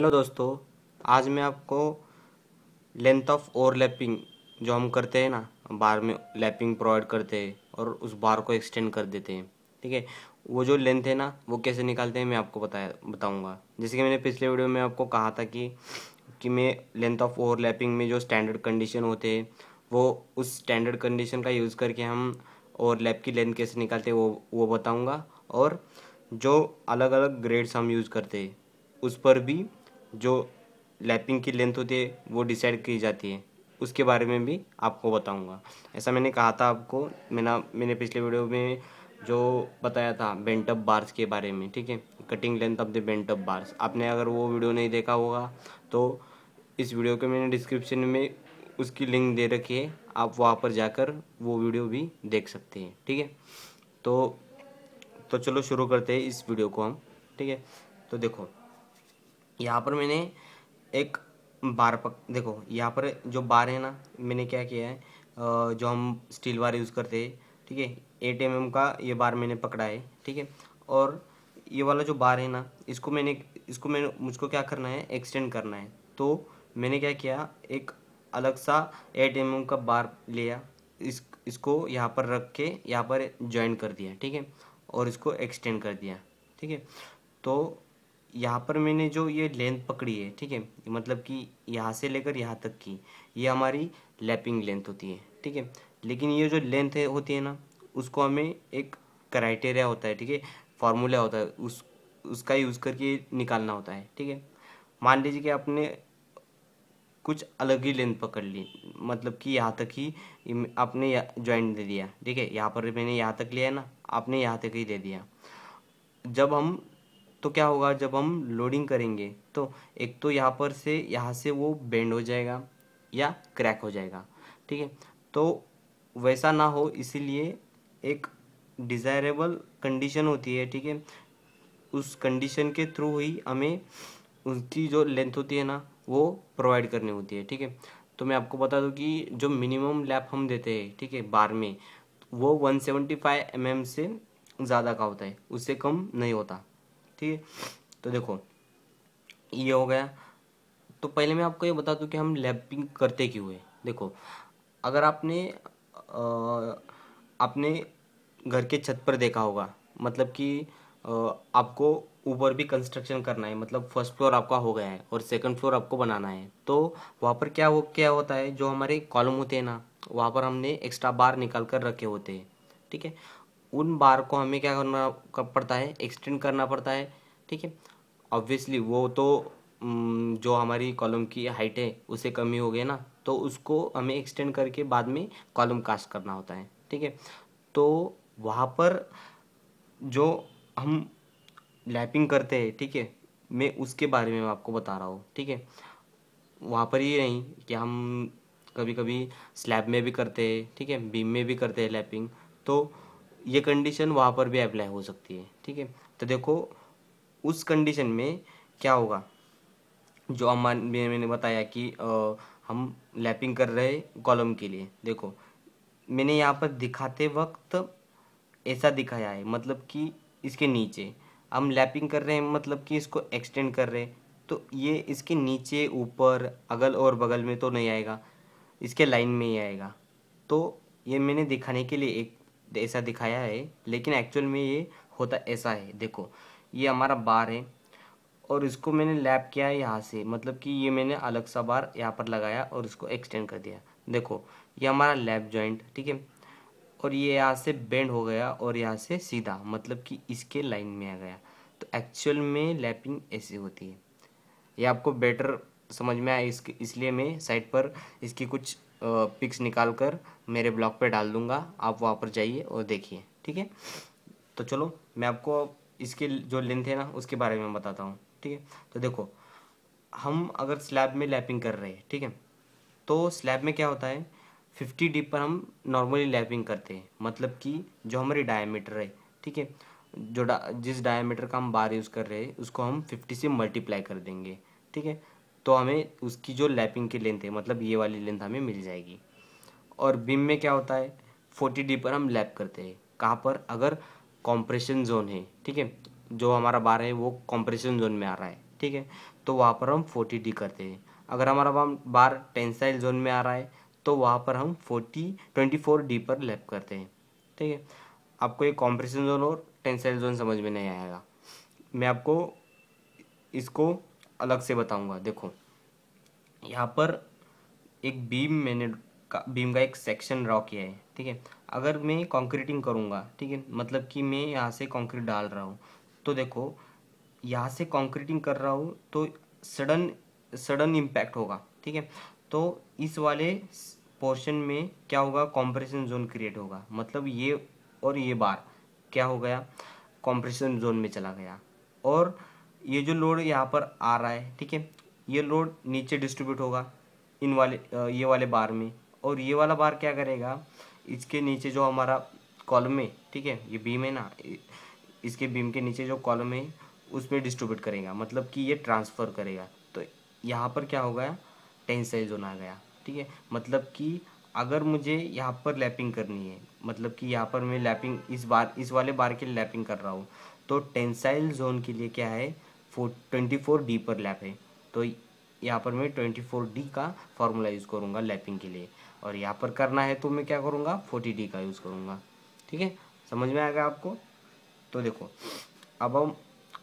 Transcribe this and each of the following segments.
Hello दोस्तों आज मैं आपको लेंथ ऑफ ओवरलैपिंग जो हम करते हैं ना बार में लैपिंग प्रोवाइड करते हैं और उस बार को एक्सटेंड कर देते हैं ठीक है वो जो लेंथ है ना वो कैसे निकालते हैं मैं आपको बताया बताऊंगा जैसे कि मैंने पिछले वीडियो में आपको कहा था कि कि मैं लेंथ ऑफ ओवरलैपिंग में जो स्टैंडर्ड कंडीशन होते हैं वो उस स्टैंडर्ड कंडीशन का यूज़ करके हम ओवरलैप की लेंथ कैसे निकालते हैं वो वो बताऊँगा और जो अलग अलग ग्रेड्स हम यूज़ करते हैं उस पर भी जो लैपिंग की लेंथ होती है वो डिसाइड की जाती है उसके बारे में भी आपको बताऊंगा ऐसा मैंने कहा था आपको मैंने मैंने पिछले वीडियो में जो बताया था बेंटअप बार्स के बारे में ठीक है cutting length of the bent up bars आपने अगर वो वीडियो नहीं देखा होगा तो इस वीडियो के मैंने डिस्क्रिप्शन में उसकी लिंक दे रखी है आप वहाँ पर जाकर वो वीडियो भी देख सकते हैं ठीक है तो तो चलो शुरू करते हैं इस वीडियो को हम ठीक है तो देखो यहाँ पर मैंने एक बार पक देखो यहाँ पर जो बार है ना मैंने क्या किया है जो हम स्टील बार यूज़ करते हैं ठीक है एट एम का ये बार मैंने पकड़ा है ठीक है और ये वाला जो बार है ना इसको मैंने इसको मैंने मुझको क्या करना है एक्सटेंड करना है तो मैंने क्या किया एक अलग सा एट एम का बार लिया इस इसको यहाँ पर रख के यहाँ पर ज्वाइन कर दिया ठीक है और इसको एक्सटेंड कर दिया ठीक है तो यहाँ पर मैंने जो ये लेंथ पकड़ी है ठीक है मतलब कि यहाँ से लेकर यहाँ तक की ये हमारी लैपिंग लेंथ होती है ठीक है लेकिन ये जो लेंथ है होती है ना उसको हमें एक क्राइटेरिया होता है ठीक है फार्मूला होता है उस उसका यूज़ करके निकालना होता है ठीक है मान लीजिए कि आपने कुछ अलग ही लेंथ पकड़ ली मतलब कि यहाँ तक ही आपने ज्वाइंट दे दिया ठीक है यहाँ पर मैंने यहाँ तक लिया है ना आपने यहाँ तक ही दे दिया जब हम तो क्या होगा जब हम लोडिंग करेंगे तो एक तो यहाँ पर से यहाँ से वो बेंड हो जाएगा या क्रैक हो जाएगा ठीक है तो वैसा ना हो इसीलिए एक डिज़ायरेबल कंडीशन होती है ठीक है उस कंडीशन के थ्रू ही हमें उसकी जो लेंथ होती है ना वो प्रोवाइड करनी होती है ठीक है तो मैं आपको बता दूं कि जो मिनिमम लैप हम देते हैं ठीक है बार में वो 175 एम mm से ज़्यादा का होता है उससे कम नहीं होता ठीक है तो देखो ये हो गया तो पहले मैं आपको ये बता दूँ कि हम लैपिंग करते क्यों हुए देखो अगर आपने आपने घर के छत पर देखा होगा मतलब कि आपको ऊपर भी कंस्ट्रक्शन करना है मतलब फर्स्ट फ्लोर आपका हो गया है और सेकंड फ्लोर आपको बनाना है तो वहाँ पर क्या हो क्या होता है जो हमारे कॉलम होते हैं ना वहाँ पर हमने एक्स्ट्रा बार निकाल कर रखे होते हैं ठीक है उन बार को हमें क्या करना कर पड़ता है एक्सटेंड करना पड़ता है ठीक है ऑब्वियसली वो तो जो हमारी कॉलम की हाइट है उसे कमी हो गई ना तो उसको हमें एक्सटेंड करके बाद में कॉलम कास्ट करना होता है ठीक है तो वहाँ पर जो हम लैपिंग करते हैं ठीक है थीके? मैं उसके बारे में आपको बता रहा हूँ ठीक है वहाँ पर ये नहीं कि हम कभी कभी स्लैब में भी करते हैं ठीक है बीम में भी करते हैं लैपिंग तो ये कंडीशन वहाँ पर भी अप्लाई हो सकती है ठीक है तो देखो उस कंडीशन में क्या होगा जो हम मैंने बताया कि आ, हम लैपिंग कर रहे कॉलम के लिए देखो मैंने यहाँ पर दिखाते वक्त ऐसा दिखाया है मतलब कि इसके नीचे हम लैपिंग कर रहे हैं मतलब कि इसको एक्सटेंड कर रहे हैं तो ये इसके नीचे ऊपर अगल और बगल में तो नहीं आएगा इसके लाइन में ही आएगा तो ये मैंने दिखाने के लिए एक ऐसा दिखाया है लेकिन एक्चुअल में ये होता ऐसा है देखो ये हमारा बार है और इसको मैंने लैप किया है यहाँ से मतलब कि ये मैंने अलग सा बार यहाँ पर लगाया और इसको एक्सटेंड कर दिया देखो ये हमारा लैप जॉइंट ठीक है और ये यहाँ से बेंड हो गया और यहाँ से सीधा मतलब कि इसके लाइन में आ गया तो एक्चुअल में लैपिंग ऐसी होती है ये आपको बेटर समझ में आए इसके इसलिए मैं साइड पर इसकी कुछ पिक्स निकाल कर मेरे ब्लॉग पे डाल दूंगा आप वहाँ पर जाइए और देखिए ठीक है तो चलो मैं आपको इसकी जो लेंथ है ना उसके बारे में बताता हूँ ठीक है तो देखो हम अगर स्लैब में लैपिंग कर रहे हैं ठीक है तो स्लैब में क्या होता है फिफ्टी डीप पर हम नॉर्मली लैपिंग करते हैं मतलब कि जो हमारी डायमीटर है ठीक है जो डा, जिस डायमीटर का हम बार यूज़ कर रहे हैं उसको हम फिफ्टी से मल्टीप्लाई कर देंगे ठीक है तो हमें उसकी जो लैपिंग की लेंथ है मतलब ये वाली लेंथ हमें मिल जाएगी और बिम में क्या होता है फोर्टी डी पर हम लैप करते हैं कहाँ पर अगर कॉम्प्रेशन जोन है ठीक है जो हमारा बार है वो कॉम्प्रेशन जोन में आ रहा है ठीक है तो वहाँ पर हम फोर्टी डी करते हैं अगर हमारा बार टेंसाइल जोन में आ रहा है तो वहाँ पर हम फोर्टी ट्वेंटी फोर डी पर लैप करते हैं ठीक है आपको ये कॉम्प्रेशन जोन और टेंसाइल जोन समझ में नहीं आएगा मैं आपको इसको अलग से बताऊंगा देखो यहाँ पर एक बीम मैंने का बीम का एक सेक्शन ड्रॉ किया है ठीक है अगर मैं कॉन्क्रीटिंग करूँगा ठीक है मतलब कि मैं यहाँ से कॉन्क्रीट डाल रहा हूँ तो देखो यहाँ से कॉन्क्रीटिंग कर रहा हूँ तो सडन सडन इम्पैक्ट होगा ठीक है तो इस वाले पोर्शन में क्या होगा कॉम्प्रेशन जोन क्रिएट होगा मतलब ये और ये बार क्या हो गया कॉम्प्रेशन जोन में चला गया और ये जो लोड यहाँ पर आ रहा है ठीक है ये लोड नीचे डिस्ट्रीब्यूट होगा इन वाले ये वाले बार में और ये वाला बार क्या करेगा इसके नीचे जो हमारा कॉलम है ठीक है ये बीम है ना इसके बीम के नीचे जो कॉलम है उसमें डिस्ट्रीब्यूट करेगा मतलब कि ये ट्रांसफ़र करेगा तो यहाँ पर क्या हो गया टेंसाइल जोन आ गया ठीक है मतलब कि अगर मुझे यहाँ पर लैपिंग करनी है मतलब कि यहाँ पर मैं लैपिंग इस बार इस वाले बार के लैपिंग कर रहा हूँ तो टेंसाइल जोन के लिए क्या है ट्वेंटी फोर डी पर लैप है तो यहाँ पर मैं ट्वेंटी फोर डी का फार्मूला यूज़ करूँगा लैपिंग के लिए और यहाँ पर करना है तो मैं क्या करूँगा फोर्टी डी का यूज़ करूँगा ठीक है समझ में आएगा आपको तो देखो अब हम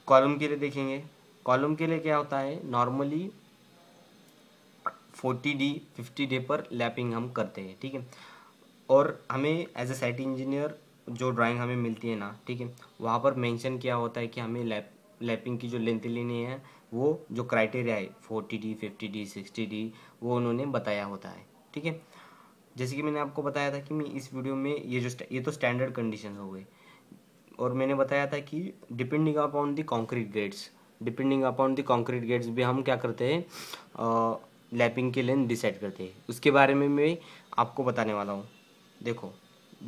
कॉलम के लिए देखेंगे कॉलम के लिए क्या होता है normally forty D fifty D पर लैपिंग हम करते हैं ठीक है और हमें एज ए साइट इंजीनियर जो ड्राइंग हमें मिलती है ना ठीक है वहाँ पर मेंशन किया होता है कि हमें लैप लैपिंग की जो लेंथ लेनी है वो जो क्राइटेरिया है forty D fifty D sixty D वो उन्होंने बताया होता है ठीक है जैसे कि मैंने आपको बताया था कि मैं इस वीडियो में ये जो ये तो स्टैंडर्ड कंडीशन हो गए और मैंने बताया था कि depending upon the concrete grades depending upon the concrete grades भी हम क्या करते हैं लैपिंग की लेंथ डिसाइड करते हैं उसके बारे में मैं आपको बताने वाला हूँ देखो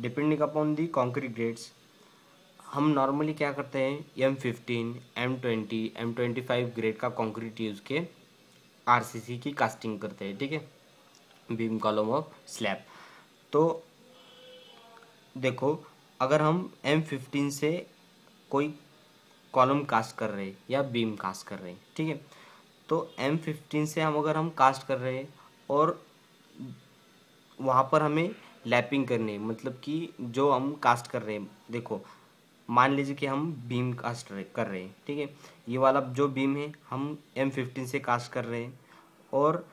depending upon the concrete grades हम नॉर्मली क्या करते हैं M fifteen M twenty M twenty five grade का कॉन्क्रीट यूज़ के सी की कास्टिंग करते हैं ठीक है बीम कॉलम ऑफ स्लैब तो देखो अगर हम एम फिफ्टीन से कोई कॉलम कास्ट कर रहे हैं या बीम कास्ट कर रहे हैं ठीक है तो एम फिफ्टीन से हम अगर हम कास्ट कर रहे हैं और वहाँ पर हमें लैपिंग करनी है मतलब कि जो हम कास्ट कर रहे हैं देखो मान लीजिए कि हम बीम कास्ट कर रहे हैं ठीक है ये वाला जो बीम है हम एम फिफ्टीन से कास्ट कर रहे हैं और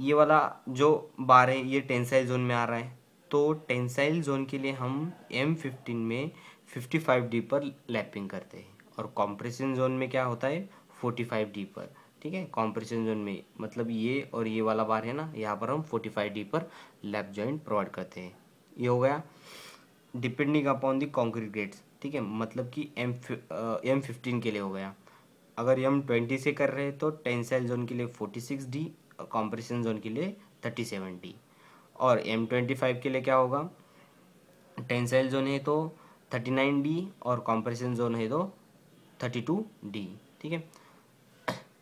ये वाला जो बार है ये टेंसाइल जोन में आ रहा है तो टेंसाइल जोन के लिए हम एम फिफ्टीन में फिफ्टी फाइव डी पर लैपिंग करते हैं और कॉम्प्रेशन जोन में क्या होता है फोर्टी फाइव डी पर ठीक है कॉम्प्रेशन जोन में मतलब ये और ये वाला बार है ना यहाँ पर हम फोर्टी फाइव डी पर लैप जॉइंट प्रोवाइड करते हैं ये हो गया depending upon the concrete grades ठीक है मतलब कि एम एम फिफ्टीन के लिए हो गया अगर एम ट्वेंटी से कर रहे हैं तो टेंसाइल जोन के लिए forty six D compression zone के लिए थर्टी सेवन डी और एम ट्वेंटी फाइव के लिए क्या होगा टेंसाइल जोन है तो थर्टी नाइन डी और कॉम्प्रेशन जोन है तो थर्टी टू डी ठीक है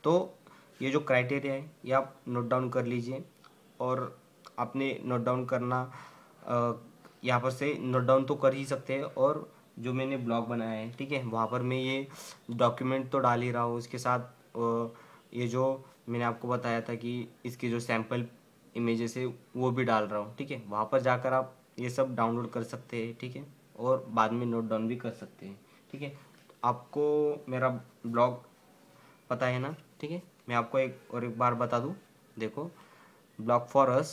तो ये जो क्राइटेरिया है ये आप नोट डाउन कर लीजिए और आपने नोट डाउन करना आ, यहाँ पर से नोट डाउन तो कर ही सकते हैं और जो मैंने ब्लॉग बनाया है ठीक है वहाँ पर मैं ये डॉक्यूमेंट तो डाल ही रहा हूँ उसके साथ ये जो मैंने आपको बताया था कि इसके जो सैम्पल इमेजेस है वो भी डाल रहा हूँ ठीक है वहाँ पर जाकर आप ये सब डाउनलोड कर सकते हैं ठीक है और बाद में नोट डाउन भी कर सकते हैं ठीक है आपको मेरा ब्लॉग पता है ना ठीक है मैं आपको एक और एक बार बता दूँ देखो ब्लॉग फॉर अस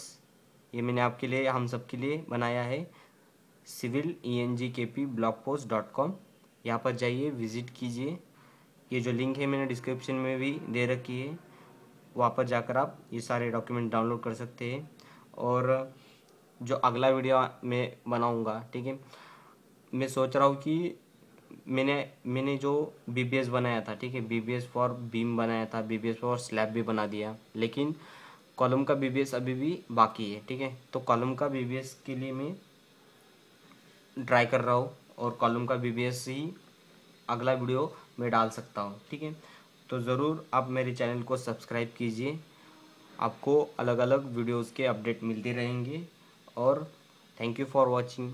ये मैंने आपके लिए हम सब के लिए बनाया है सिविल ई N G K P blog post dot com यहाँ पर जाइए विज़िट कीजिए ये जो लिंक है मैंने डिस्क्रिप्शन में भी दे रखी है वहाँ पर जाकर आप ये सारे डॉक्यूमेंट डाउनलोड कर सकते हैं और जो अगला वीडियो मैं बनाऊँगा ठीक है मैं सोच रहा हूँ कि मैंने मैंने जो बी बनाया था ठीक है बी फॉर बीम बनाया था बी फॉर स्लैब भी बना दिया लेकिन कॉलम का बी अभी भी बाकी है ठीक है तो कॉलम का बी के लिए मैं ट्राई कर रहा हूँ और कॉलम का बी ही अगला वीडियो मैं डाल सकता हूँ ठीक है तो ज़रूर आप मेरे चैनल को सब्सक्राइब कीजिए आपको अलग अलग वीडियोस के अपडेट मिलते रहेंगे और थैंक यू फॉर वाचिंग